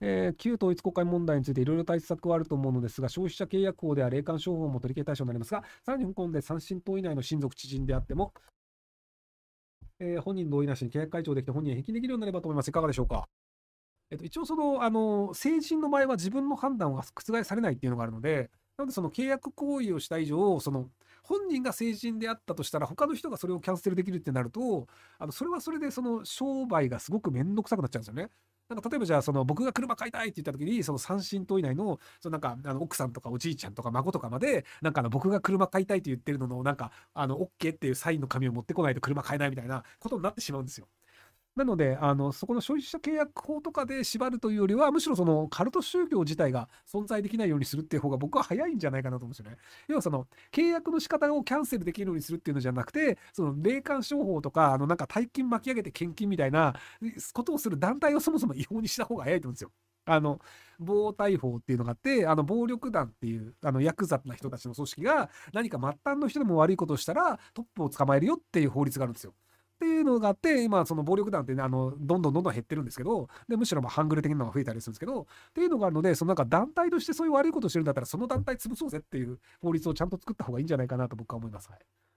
えー、旧統一国会問題についていろいろ対策はあると思うのですが、消費者契約法では霊感商法も取り消え対象になりますが、さらに香港で三親等以内の親族知人であっても、えー、本人同意なしに契約解除できて本人へ返金できるようになればと思います。いかがでしょうか。えっと、一応その、あの、成人の場合は自分の判断は覆されないっていうのがあるので、なのでその契約行為をした以上、その、本人が成人であったとしたら、他の人がそれをキャンセルできるってなると、あのそれはそれでその商売がすごく面倒くさくなっちゃうんですよね。なんか例えばじゃあその僕が車買いたいって言った時にその三親等以内のそのなんかあの奥さんとかおじいちゃんとか孫とかまでなんかあの僕が車買いたいって言ってるののなんかあの OK っていうサインの紙を持ってこないと車買えないみたいなことになってしまうんですよ。なので、あの、そこの消費者契約法とかで縛るというよりは、むしろそのカルト宗教自体が存在できないようにするっていう方が僕は早いんじゃないかなと思うんですよね。要はその、契約の仕方をキャンセルできるようにするっていうのじゃなくて、その霊感商法とか、あの、なんか大金巻き上げて献金みたいなことをする団体をそもそも違法にした方が早いと思うんですよ。あの、暴対法っていうのがあって、あの、暴力団っていう、あの、ヤクザな人たちの組織が、何か末端の人でも悪いことをしたら、トップを捕まえるよっていう法律があるんですよ。っていうのがあって、今、その暴力団って、ね、あの、どんどんどんどん減ってるんですけど、で、むしろまあ、ングル的なのが増えたりするんですけど、っていうのがあるので、そのなんか団体としてそういう悪いことしてるんだったら、その団体潰そうぜっていう法律をちゃんと作った方がいいんじゃないかなと僕は思います。はい